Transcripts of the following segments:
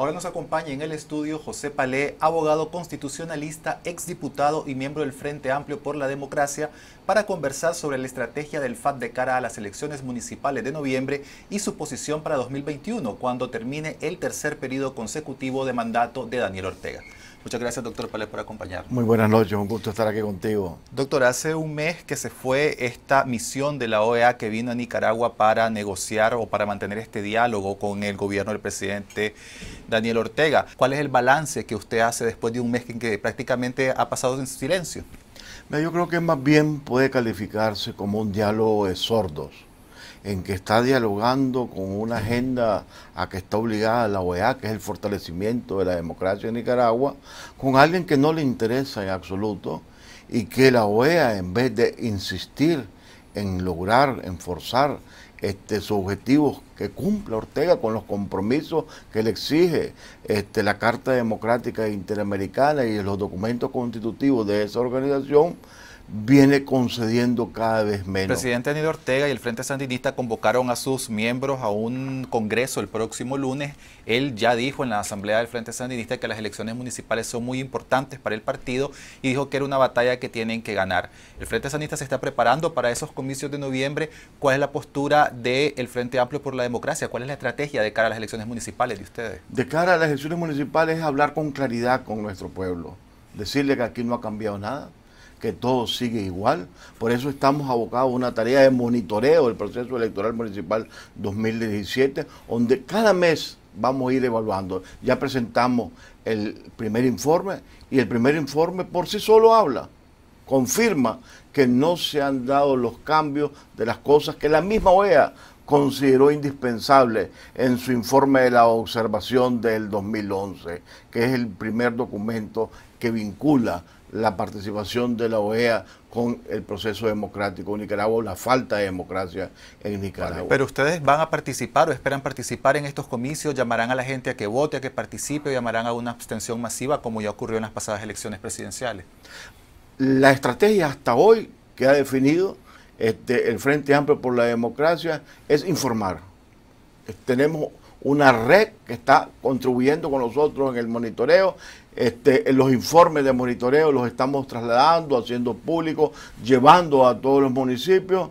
Ahora nos acompaña en el estudio José Palé, abogado constitucionalista, exdiputado y miembro del Frente Amplio por la Democracia, para conversar sobre la estrategia del FAT de cara a las elecciones municipales de noviembre y su posición para 2021, cuando termine el tercer periodo consecutivo de mandato de Daniel Ortega. Muchas gracias, doctor Pérez, por acompañarnos. Muy buenas noches, un gusto estar aquí contigo. Doctor, hace un mes que se fue esta misión de la OEA que vino a Nicaragua para negociar o para mantener este diálogo con el gobierno del presidente Daniel Ortega. ¿Cuál es el balance que usted hace después de un mes en que prácticamente ha pasado en silencio? Yo creo que más bien puede calificarse como un diálogo de sordos en que está dialogando con una agenda a que está obligada la OEA, que es el fortalecimiento de la democracia en Nicaragua, con alguien que no le interesa en absoluto y que la OEA, en vez de insistir en lograr, en forzar este, sus objetivos, que cumpla Ortega con los compromisos que le exige este, la Carta Democrática Interamericana y los documentos constitutivos de esa organización, viene concediendo cada vez menos. El presidente Aníbal Ortega y el Frente Sandinista convocaron a sus miembros a un congreso el próximo lunes. Él ya dijo en la asamblea del Frente Sandinista que las elecciones municipales son muy importantes para el partido y dijo que era una batalla que tienen que ganar. El Frente Sandinista se está preparando para esos comicios de noviembre. ¿Cuál es la postura del Frente Amplio por la Democracia? ¿Cuál es la estrategia de cara a las elecciones municipales de ustedes? De cara a las elecciones municipales es hablar con claridad con nuestro pueblo, decirle que aquí no ha cambiado nada que todo sigue igual. Por eso estamos abocados a una tarea de monitoreo del proceso electoral municipal 2017, donde cada mes vamos a ir evaluando. Ya presentamos el primer informe y el primer informe por sí solo habla, confirma que no se han dado los cambios de las cosas que la misma OEA consideró indispensable en su informe de la observación del 2011, que es el primer documento que vincula la participación de la OEA con el proceso democrático en Nicaragua la falta de democracia en Nicaragua. Pero ustedes van a participar o esperan participar en estos comicios, llamarán a la gente a que vote, a que participe, o llamarán a una abstención masiva como ya ocurrió en las pasadas elecciones presidenciales. La estrategia hasta hoy que ha definido este, el Frente Amplio por la Democracia, es informar. Tenemos una red que está contribuyendo con nosotros en el monitoreo. Este, en los informes de monitoreo los estamos trasladando, haciendo públicos, llevando a todos los municipios.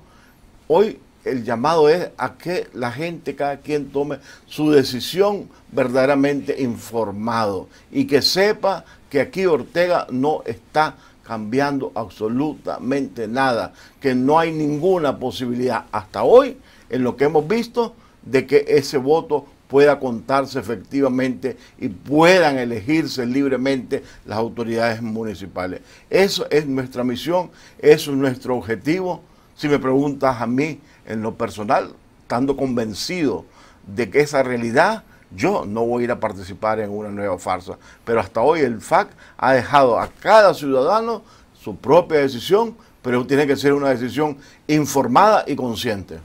Hoy el llamado es a que la gente, cada quien tome su decisión verdaderamente informado y que sepa que aquí Ortega no está cambiando absolutamente nada, que no hay ninguna posibilidad hasta hoy en lo que hemos visto de que ese voto pueda contarse efectivamente y puedan elegirse libremente las autoridades municipales. Eso es nuestra misión, eso es nuestro objetivo. Si me preguntas a mí en lo personal, estando convencido de que esa realidad yo no voy a ir a participar en una nueva farsa. Pero hasta hoy el FAC ha dejado a cada ciudadano su propia decisión, pero tiene que ser una decisión informada y consciente.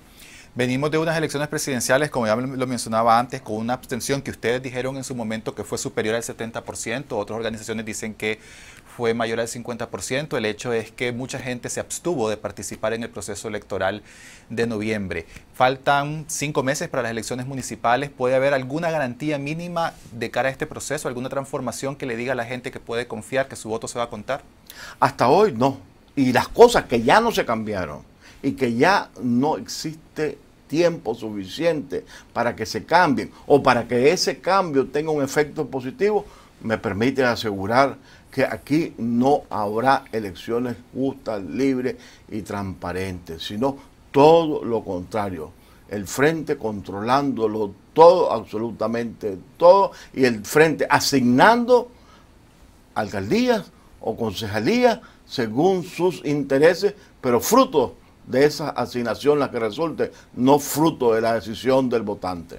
Venimos de unas elecciones presidenciales, como ya lo mencionaba antes, con una abstención que ustedes dijeron en su momento que fue superior al 70%, otras organizaciones dicen que fue mayor al 50%. El hecho es que mucha gente se abstuvo de participar en el proceso electoral de noviembre. Faltan cinco meses para las elecciones municipales. ¿Puede haber alguna garantía mínima de cara a este proceso, alguna transformación que le diga a la gente que puede confiar que su voto se va a contar? Hasta hoy no. Y las cosas que ya no se cambiaron y que ya no existe tiempo suficiente para que se cambien o para que ese cambio tenga un efecto positivo, me permiten asegurar que aquí no habrá elecciones justas, libres y transparentes, sino todo lo contrario. El frente controlándolo todo, absolutamente todo, y el frente asignando alcaldías o concejalías según sus intereses, pero fruto de esa asignación la que resulte, no fruto de la decisión del votante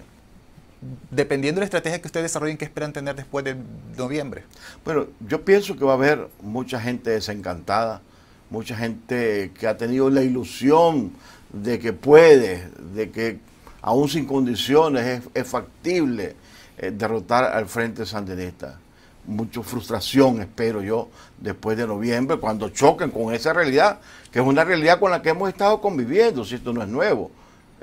dependiendo de la estrategia que ustedes desarrollen, ¿qué esperan tener después de noviembre? Bueno, yo pienso que va a haber mucha gente desencantada, mucha gente que ha tenido la ilusión de que puede, de que aún sin condiciones es, factible eh, derrotar al Frente Sandinista. Mucha frustración, espero yo, después de noviembre, cuando choquen con esa realidad, que es una realidad con la que hemos estado conviviendo, si esto no es nuevo.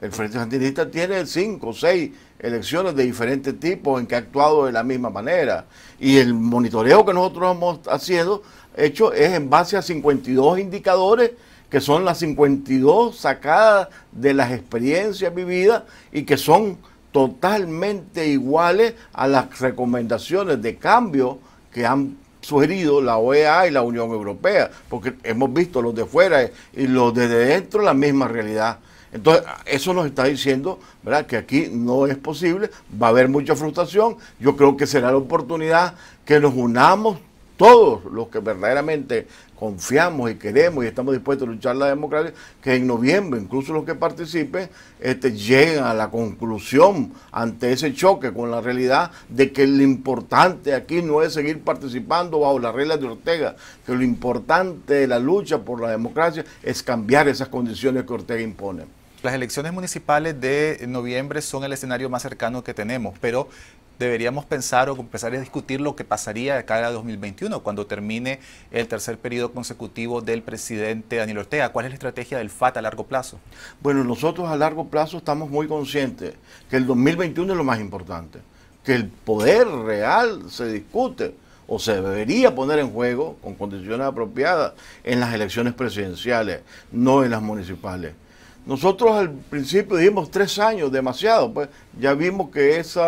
El Frente Sandinista tiene cinco o seis elecciones de diferentes tipos en que ha actuado de la misma manera. Y el monitoreo que nosotros hemos haciendo, hecho es en base a 52 indicadores que son las 52 sacadas de las experiencias vividas y que son totalmente iguales a las recomendaciones de cambio que han sugerido la OEA y la Unión Europea, porque hemos visto los de fuera y los de dentro la misma realidad. Entonces, eso nos está diciendo, ¿verdad? Que aquí no es posible, va a haber mucha frustración. Yo creo que será la oportunidad que nos unamos todos los que verdaderamente confiamos y queremos y estamos dispuestos a luchar la democracia, que en noviembre, incluso los que participen, este, lleguen a la conclusión ante ese choque con la realidad de que lo importante aquí no es seguir participando bajo las reglas de Ortega, que lo importante de la lucha por la democracia es cambiar esas condiciones que Ortega impone. Las elecciones municipales de noviembre son el escenario más cercano que tenemos, pero deberíamos pensar o empezar a discutir lo que pasaría de cara a 2021, cuando termine el tercer periodo consecutivo del presidente Daniel Ortega. ¿Cuál es la estrategia del FAT a largo plazo? Bueno, nosotros a largo plazo estamos muy conscientes que el 2021 es lo más importante, que el poder real se discute o se debería poner en juego con condiciones apropiadas en las elecciones presidenciales, no en las municipales. Nosotros al principio dijimos tres años, demasiado, pues ya vimos que ese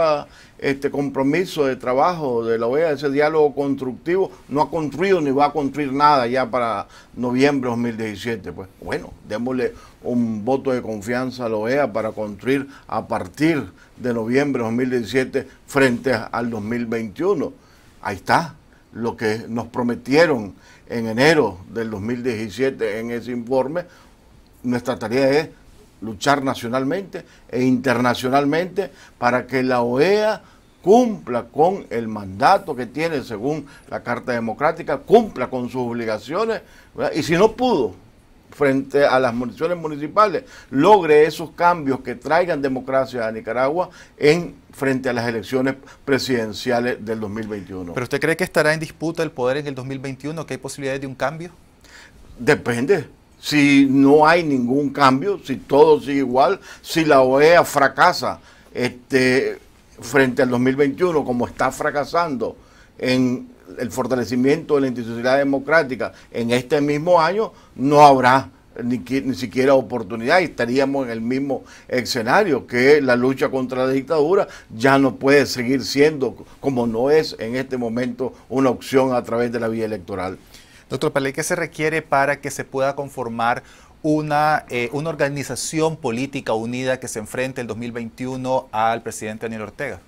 este, compromiso de trabajo de la OEA, ese diálogo constructivo, no ha construido ni va a construir nada ya para noviembre de 2017. Pues bueno, démosle un voto de confianza a la OEA para construir a partir de noviembre de 2017 frente al 2021. Ahí está lo que nos prometieron en enero del 2017 en ese informe, nuestra tarea es luchar nacionalmente e internacionalmente para que la OEA cumpla con el mandato que tiene según la Carta Democrática, cumpla con sus obligaciones y si no pudo frente a las municiones municipales, logre esos cambios que traigan democracia a Nicaragua en frente a las elecciones presidenciales del 2021. ¿Pero usted cree que estará en disputa el poder en el 2021, que hay posibilidades de un cambio? Depende, si no hay ningún cambio, si todo sigue igual, si la OEA fracasa este, frente al 2021 como está fracasando en el fortalecimiento de la institucionalidad democrática en este mismo año, no habrá ni, ni, siquiera oportunidad y estaríamos en el mismo escenario, que la lucha contra la dictadura ya no puede seguir siendo como no es en este momento una opción a través de la vía electoral. Doctor Paley, ¿qué se requiere para que se pueda conformar una, eh, una organización política unida que se enfrente el 2021 al presidente Daniel Ortega?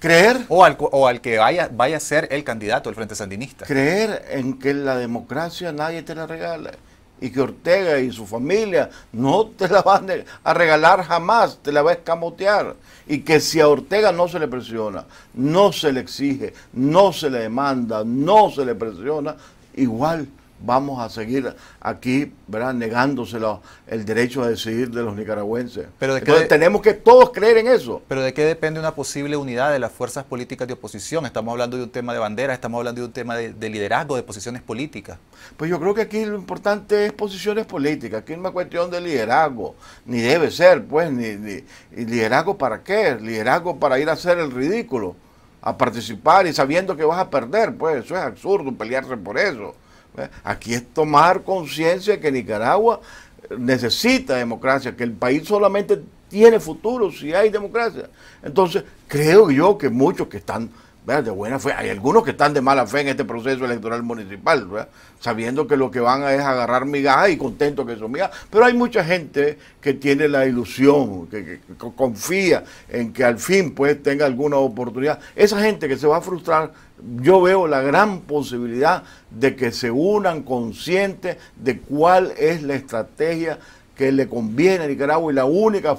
Creer. O al, al que vaya, vaya a ser el candidato del Frente Sandinista. Creer en que la democracia nadie te la regala y que Ortega y su familia no te la van a regalar jamás, te la va a escamotear. Y que si a Ortega no se le presiona, no se le exige, no se le demanda, no se le presiona, igual vamos a seguir aquí, ¿verdad? Negándoselo el derecho a decidir de los nicaragüenses. Pero de Entonces, tenemos que todos creer en eso. Pero ¿de qué depende una posible unidad de las fuerzas políticas de oposición? Estamos hablando de un tema de bandera, estamos hablando de un tema de, liderazgo, de posiciones políticas. Pues yo creo que aquí lo importante es posiciones políticas, aquí no es una cuestión de liderazgo, ni debe ser, pues, ni, liderazgo para qué, liderazgo para ir a hacer el ridículo a participar y sabiendo que vas a perder, pues eso es absurdo pelearse por eso. Aquí es tomar conciencia que Nicaragua necesita democracia, que el país solamente tiene futuro si hay democracia. Entonces, creo yo que muchos que están de buena fe. Hay algunos que están de mala fe en este proceso electoral municipal, sabiendo que lo que van a es agarrar migajas y contento que son migajas. Pero hay mucha gente que tiene la ilusión, que, confía en que al fin pues tenga alguna oportunidad. Esa gente que se va a frustrar, yo veo la gran posibilidad de que se unan conscientes de cuál es la estrategia que le conviene a Nicaragua y la única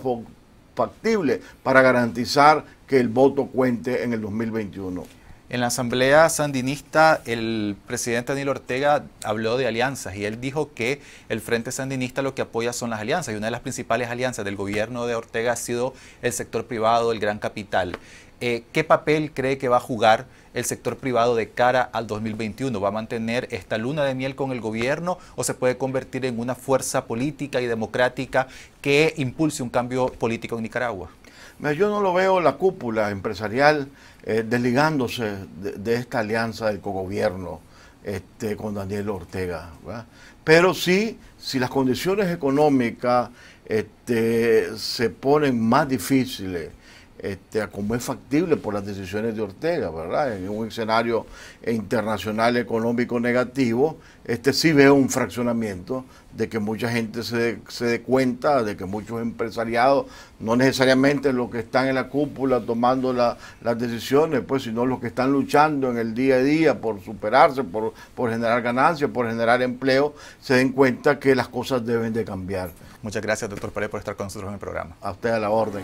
factible para garantizar que el voto cuente en el 2021. En la asamblea sandinista, el presidente Daniel Ortega habló de alianzas y él dijo que el Frente Sandinista lo que apoya son las alianzas y una de las principales alianzas del gobierno de Ortega ha sido el sector privado, el gran capital. Eh, ¿Qué papel cree que va a jugar el sector privado de cara al 2021? ¿Va a mantener esta luna de miel con el gobierno o se puede convertir en una fuerza política y democrática que impulse un cambio político en Nicaragua? Yo no lo veo la cúpula empresarial eh, desligándose de, esta alianza del cogobierno este, con Daniel Ortega. Pero sí, si las condiciones económicas este, se ponen más difíciles, este, como es factible por las decisiones de Ortega, ¿verdad? En un escenario internacional económico negativo, este sí veo un fraccionamiento de que mucha gente se, dé cuenta, de que muchos empresariados, no necesariamente los que están en la cúpula tomando las decisiones, pues, sino los que están luchando en el día a día por superarse, por, generar ganancias, por generar empleo, se den cuenta que las cosas deben de cambiar. Muchas gracias, doctor Pérez, por estar con nosotros en el programa. A usted a la orden.